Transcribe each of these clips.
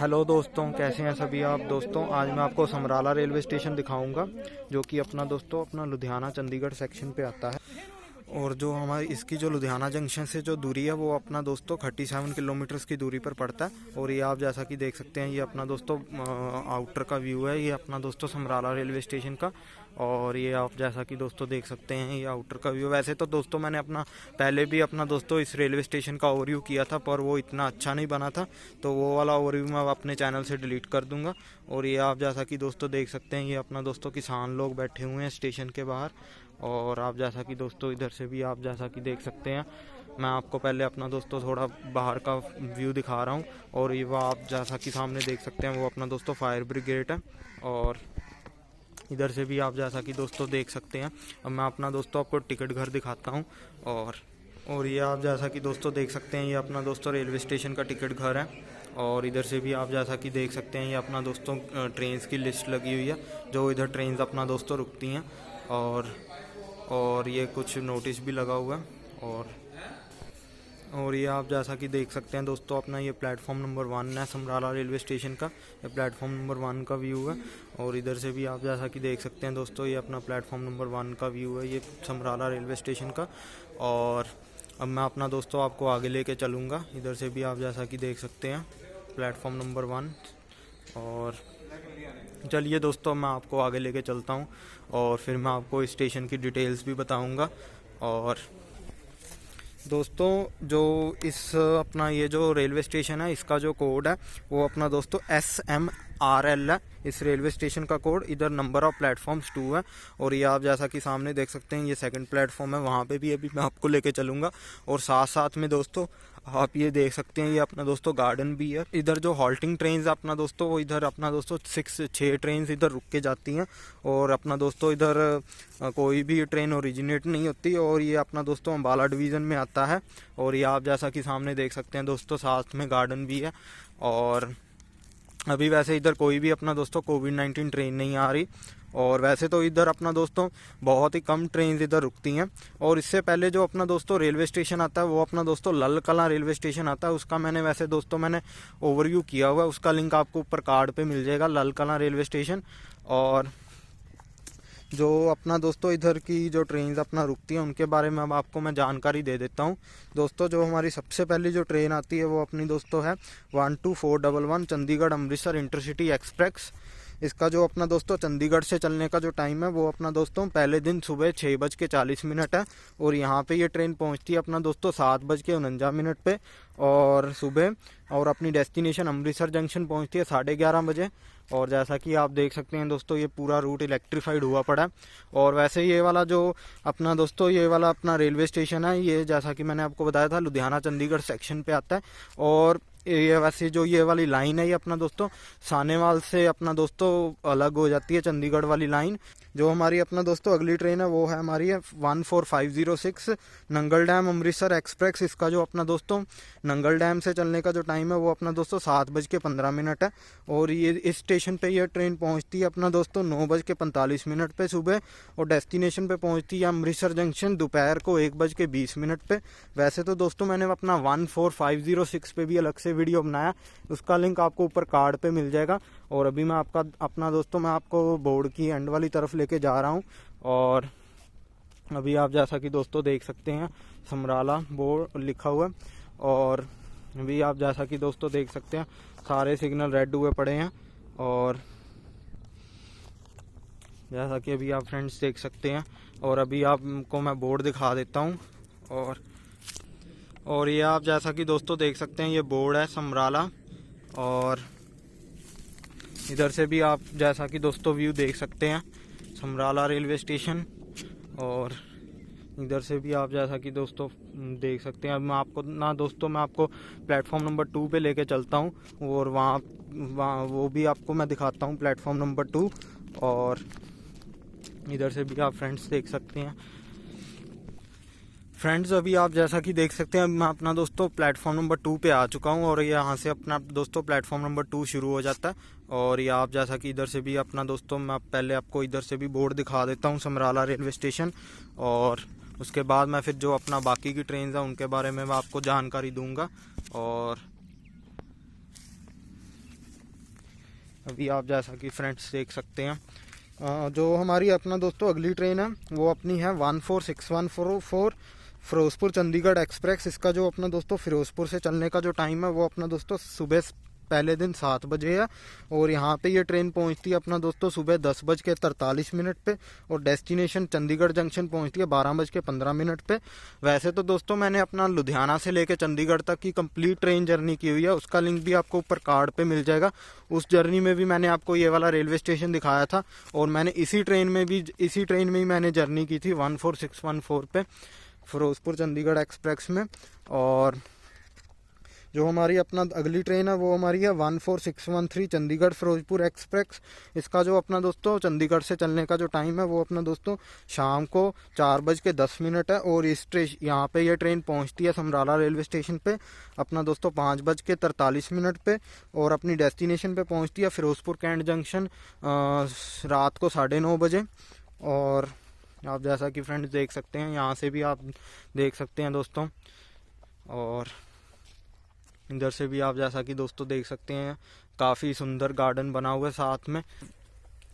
hello दोस्तों कैसे हैं सभी आप दोस्तों आज मैं आपको समराला रेलवे स्टेशन दिखाऊंगा जो कि अपना दोस्तों अपना लुधियाना चंडीगढ़ सेक्शन पे आता है और जो हमारी इसकी जो लुधियाना जंक्शन से जो दूरी है वो अपना दोस्तों थर्टी सेवन किलोमीटर्स की दूरी पर पड़ता है और ये आप जैसा कि देख सकते हैं ये अपना दोस्तों आउटर का व्यू है ये अपना दोस्तों समराला रेलवे स्टेशन का और ये आप जैसा कि दोस्तों देख सकते हैं ये आउटर का व्यू वैसे तो दोस्तों मैंने अपना पहले भी अपना दोस्तों इस रेलवे स्टेशन का ओवरव्यू किया था पर वो इतना अच्छा नहीं बना था तो वो वाला ओवरव्यू मैं अपने चैनल से डिलीट कर दूंगा और ये आप जैसा कि दोस्तों देख सकते हैं ये अपना दोस्तों किसान लोग बैठे हुए हैं स्टेशन के बाहर और आप जैसा कि दोस्तों इधर से भी आप जैसा कि देख सकते हैं मैं आपको पहले अपना दोस्तों थोड़ा बाहर का व्यू दिखा रहा हूँ और ये वह आप जैसा कि सामने देख सकते हैं वो अपना दोस्तों फायर ब्रिगेड है और इधर से भी आप जैसा कि दोस्तों देख सकते हैं अब मैं अपना दोस्तों आपको टिकट घर दिखाता हूँ और और ये आप जैसा कि दोस्तों देख सकते हैं ये अपना दोस्तों रेलवे स्टेशन का टिकट घर है और इधर से भी आप जैसा कि देख सकते हैं ये अपना दोस्तों ट्रेन्स की लिस्ट लगी हुई है जो इधर ट्रेन्स अपना दोस्तों रुकती हैं और और ये कुछ नोटिस भी लगा हुआ है और और ये आप जैसा कि देख सकते हैं दोस्तों अपना ये प्लेटफॉर्म नंबर वन है समराला रेलवे स्टेशन का ये प्लेटफॉर्म नंबर वन का व्यू है और इधर से भी आप जैसा कि देख सकते हैं दोस्तों ये अपना प्लेटफॉर्म नंबर वन का व्यू है ये समराला रेलवे स्टेशन का और अब मैं अपना दोस्तों आपको आगे ले कर चलूँगा इधर से भी आप जैसा कि देख सकते हैं प्लेटफॉर्म नंबर वन और चलिए दोस्तों मैं आपको आगे लेके चलता हूँ और फिर मैं आपको स्टेशन की डिटेल्स भी बताऊँगा और दोस्तों जो इस अपना ये जो रेलवे स्टेशन है इसका जो कोड है वो अपना दोस्तों एस एम आर एल है इस रेलवे स्टेशन का कोड इधर नंबर ऑफ प्लेटफॉर्म्स टू है और ये आप जैसा कि सामने देख सकते हैं ये सेकंड प्लेटफॉर्म है वहाँ पे भी अभी मैं आपको लेके चलूँगा और साथ साथ में दोस्तों आप ये देख सकते हैं ये अपना दोस्तों गार्डन भी है इधर जो हॉल्टिंग ट्रेन अपना दोस्तों वो इधर अपना दोस्तों सिक्स छः ट्रेन इधर रुक के जाती हैं और अपना दोस्तों इधर कोई भी ट्रेन ओरिजिनेट नहीं होती और ये अपना दोस्तों अम्बाला डिवीज़न में आता है और ये आप जैसा कि सामने देख सकते हैं दोस्तों साथ में गार्डन भी है और अभी वैसे इधर कोई भी अपना दोस्तों कोविड नाइन्टीन ट्रेन नहीं आ रही और वैसे तो इधर अपना दोस्तों बहुत ही कम ट्रेन इधर रुकती हैं और इससे पहले जो अपना दोस्तों रेलवे स्टेशन आता है वो अपना दोस्तों लल कला रेलवे स्टेशन आता है उसका मैंने वैसे दोस्तों मैंने ओवरव्यू किया हुआ है उसका लिंक आपको ऊपर कार्ड पे मिल जाएगा लल कला रेलवे स्टेशन और जो अपना दोस्तों इधर की जो ट्रेन अपना रुकती हैं उनके बारे में अब आपको मैं जानकारी दे देता हूँ दोस्तों जो हमारी सबसे पहली जो ट्रेन आती है वो अपनी दोस्तों है one two four double one Chandigarh Amritsar intercity express इसका जो अपना दोस्तों चंडीगढ़ से चलने का जो टाइम है वो अपना दोस्तों पहले दिन सुबह छः बज के चालीस मिनट है और यहाँ पे ये ट्रेन पहुँचती है अपना दोस्तों सात बज के उनंजा मिनट पर और सुबह और अपनी डेस्टिनेशन अमृतसर जंक्शन पहुँचती है साढ़े ग्यारह बजे और जैसा कि आप देख सकते हैं दोस्तों ये पूरा रूट इलेक्ट्रीफाइड हुआ पड़ा है और वैसे ये वाला जो अपना दोस्तों ये वाला अपना रेलवे स्टेशन है ये जैसा कि मैंने आपको बताया था लुधियाना चंडीगढ़ सेक्शन पर आता है और ये वैसे जो ये वाली लाइन है ये अपना दोस्तों सानेवाल से अपना दोस्तों अलग हो जाती है चंडीगढ़ वाली लाइन जो हमारी अपना दोस्तों अगली ट्रेन है वो है हमारी one four five zero six Nangal dam Amritsar express इसका जो अपना दोस्तों नंगल डैम से चलने का जो टाइम है वो अपना दोस्तों सात बज के पंद्रह मिनट है और ये इस स्टेशन पे ये ट्रेन पहुंचती है अपना दोस्तों नौ बज के पैंतालीस मिनट पे सुबह और डेस्टिनेशन पर पहुंचती है अमृतसर जंक्शन दोपहर को एक बज के बीस मिनट पे वैसे तो दोस्तों मैंने अपना one four five zero six पे भी अलग से से वीडियो बनाया उसका लिंक आपको ऊपर कार्ड पे मिल जाएगा और अभी मैं आपका अपना दोस्तों मैं आपको बोर्ड की एंड वाली तरफ लेके जा रहा हूँ और अभी आप जैसा कि दोस्तों देख सकते हैं समराला बोर्ड लिखा हुआ और अभी आप जैसा कि दोस्तों देख सकते हैं सारे सिग्नल रेड हुए पड़े हैं और जैसा कि अभी आप फ्रेंड्स देख सकते हैं और अभी आपको मैं बोर्ड दिखा देता हूँ और और ये आप जैसा कि दोस्तों देख सकते हैं ये बोर्ड है समराला और इधर से भी आप जैसा कि दोस्तों व्यू देख सकते हैं समराला रेलवे स्टेशन और इधर से भी आप जैसा कि दोस्तों देख सकते हैं अब मैं आपको ना दोस्तों मैं आपको प्लेटफॉर्म नंबर टू पे लेके चलता हूँ और वहाँ वहाँ वो भी आपको मैं दिखाता हूँ प्लेटफॉर्म नंबर टू और इधर से भी आप फ्रेंड्स देख सकते हैं फ्रेंड्स अभी आप जैसा कि देख सकते हैं मैं अपना दोस्तों प्लेटफॉर्म नंबर टू पे आ चुका हूँ और यहाँ से अपना दोस्तों प्लेटफॉर्म नंबर टू शुरू हो जाता है और ये आप जैसा कि इधर से भी अपना दोस्तों मैं पहले आपको इधर से भी बोर्ड दिखा देता हूँ समराला रेलवे स्टेशन और उसके बाद मैं फिर जो अपना बाकी की ट्रेन है उनके बारे में मैं आपको जानकारी दूँगा और अभी आप जैसा कि फ्रेंड्स देख सकते हैं जो हमारी अपना दोस्तों अगली ट्रेन है वो अपनी है one four six one four four Firozpur Chandigarh express इसका जो अपना दोस्तों फ़िरोज़पुर से चलने का जो टाइम है वो अपना दोस्तों सुबह पहले दिन सात बजे है और यहाँ पे ये ट्रेन पहुँचती है अपना दोस्तों सुबह दस बज के तरतालीस मिनट पे और डेस्टिनेशन चंडीगढ़ जंक्शन पहुँचती है बारह बज के पंद्रह मिनट पे वैसे तो दोस्तों मैंने अपना लुधियाना से लेके चंडीगढ़ तक की कंप्लीट ट्रेन जर्नी की हुई है उसका लिंक भी आपको ऊपर कार्ड पर मिल जाएगा उस जर्नी में भी मैंने आपको ये वाला रेलवे स्टेशन दिखाया था और मैंने इसी ट्रेन में भी इसी ट्रेन में ही मैंने जर्नी की थी one four six one four पे फ़िरोज़पुर चंडीगढ़ एक्सप्रेस में और जो हमारी अपना अगली ट्रेन है वो हमारी है one four six one three Chandigarh Firozpur express इसका जो अपना दोस्तों चंडीगढ़ से चलने का जो टाइम है वो अपना दोस्तों शाम को चार बज के दस मिनट है और इस ट्रे यहाँ पर यह ट्रेन पहुँचती है समराला रेलवे स्टेशन पे अपना दोस्तों पाँच बज के तरतालीस मिनट पे और अपनी डेस्टिनेशन पे पहुँचती है फिरोजपुर कैंट जंक्शन रात को साढ़े नौ बजे और आप जैसा कि फ्रेंड्स देख सकते हैं यहाँ से भी आप देख सकते हैं दोस्तों और इधर से भी आप जैसा कि दोस्तों देख सकते हैं काफ़ी सुंदर गार्डन बना हुआ है साथ में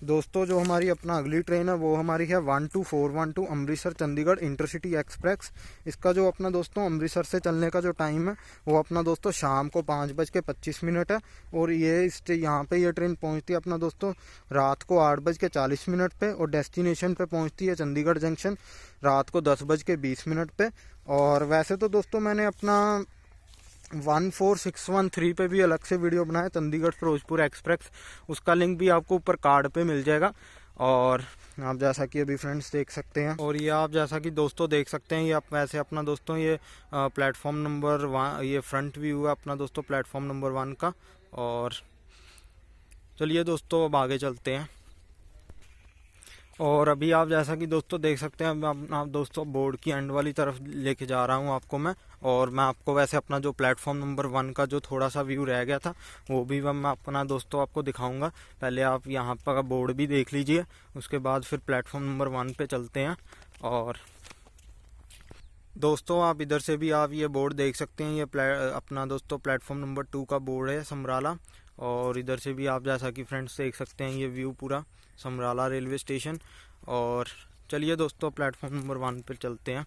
दोस्तों जो हमारी अपना अगली ट्रेन है वो हमारी है one two four one two Amritsar Chandigarh intercity express इसका जो अपना दोस्तों अमृतसर से चलने का जो टाइम है वो अपना दोस्तों शाम को पाँच बज के पच्चीस मिनट है और ये इस यहाँ पे ये ट्रेन पहुँचती है अपना दोस्तों रात को आठ बज के चालीस मिनट पर और डेस्टिनेशन पर पहुँचती है चंडीगढ़ जंक्शन रात को दस बज के बीस मिनट पर और वैसे तो दोस्तों मैंने अपना one four six one three पे भी अलग से वीडियो बनाए चंडीगढ़ फिरोजपुर एक्सप्रेस उसका लिंक भी आपको ऊपर कार्ड पे मिल जाएगा और आप जैसा कि अभी फ्रेंड्स देख सकते हैं और ये आप जैसा कि दोस्तों देख सकते हैं ये आप वैसे अपना दोस्तों ये प्लेटफॉर्म नंबर वन ये फ्रंट व्यू है अपना दोस्तों प्लेटफॉर्म नंबर वन का और चलिए दोस्तों अब आगे चलते हैं और अभी आप जैसा कि दोस्तों देख सकते हैं मैं अपना दोस्तों बोर्ड की एंड वाली तरफ लेके जा रहा हूँ आपको मैं और मैं आपको वैसे अपना जो प्लेटफॉर्म नंबर वन का जो थोड़ा सा व्यू रह गया था वो भी मैं अपना दोस्तों आपको दिखाऊंगा पहले आप यहाँ पर बोर्ड भी देख लीजिए उसके बाद फिर प्लेटफॉर्म नंबर वन पर चलते हैं और दोस्तों आप इधर से भी आप ये बोर्ड देख सकते हैं ये अपना दोस्तों प्लेटफॉर्म नंबर टू का बोर्ड है समराला और इधर से भी आप जैसा कि फ्रेंड्स देख सकते हैं ये व्यू पूरा समराला रेलवे स्टेशन और चलिए दोस्तों प्लेटफॉर्म नंबर वन पर चलते हैं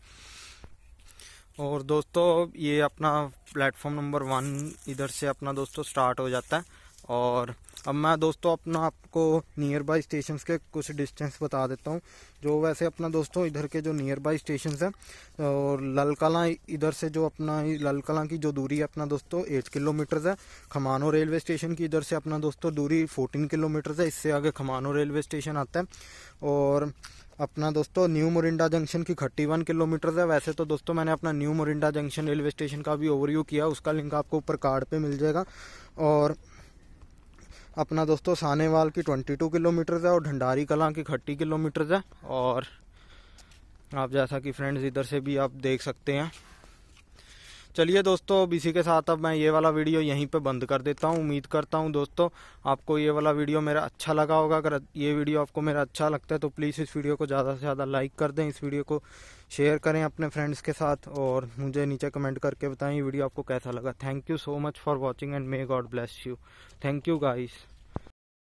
और दोस्तों ये अपना प्लेटफॉर्म नंबर वन इधर से अपना दोस्तों स्टार्ट हो जाता है और अब मैं दोस्तों अपना आपको नियर बाई स्टेशन के कुछ डिस्टेंस बता देता हूँ जो वैसे अपना दोस्तों इधर के जो नियर बाई स्टेशन हैं और ललकला इधर से जो अपना ललकला की जो दूरी है अपना दोस्तों एट किलोमीटर्स है खमानो रेलवे स्टेशन की इधर से अपना दोस्तों दूरी फोर्टीन किलोमीटर्स है इससे आगे खमानो रेलवे स्टेशन आता है और अपना दोस्तों न्यू मोरिंडा जंक्शन की थर्टी वन किलोमीटर है वैसे तो दोस्तों मैंने अपना new Morinda junction railway station का भी ओवरव्यू किया उसका लिंक आपको ऊपर कार्ड पे मिल जाएगा और अपना दोस्तों सानेवाल की 22 किलोमीटर्स है और ढंडारी कला की खट्टी किलोमीटर्स है और आप जैसा कि फ्रेंड्स इधर से भी आप देख सकते हैं चलिए दोस्तों अब इसी के साथ अब मैं ये वाला वीडियो यहीं पे बंद कर देता हूँ उम्मीद करता हूँ दोस्तों आपको ये वाला वीडियो मेरा अच्छा लगा होगा अगर ये वीडियो आपको मेरा अच्छा लगता है तो प्लीज़ इस वीडियो को ज़्यादा से ज़्यादा लाइक कर दें इस वीडियो को शेयर करें अपने फ्रेंड्स के साथ और मुझे नीचे कमेंट करके बताएं ये वीडियो आपको कैसा लगा thank you so much for watching and may God bless you thank you guys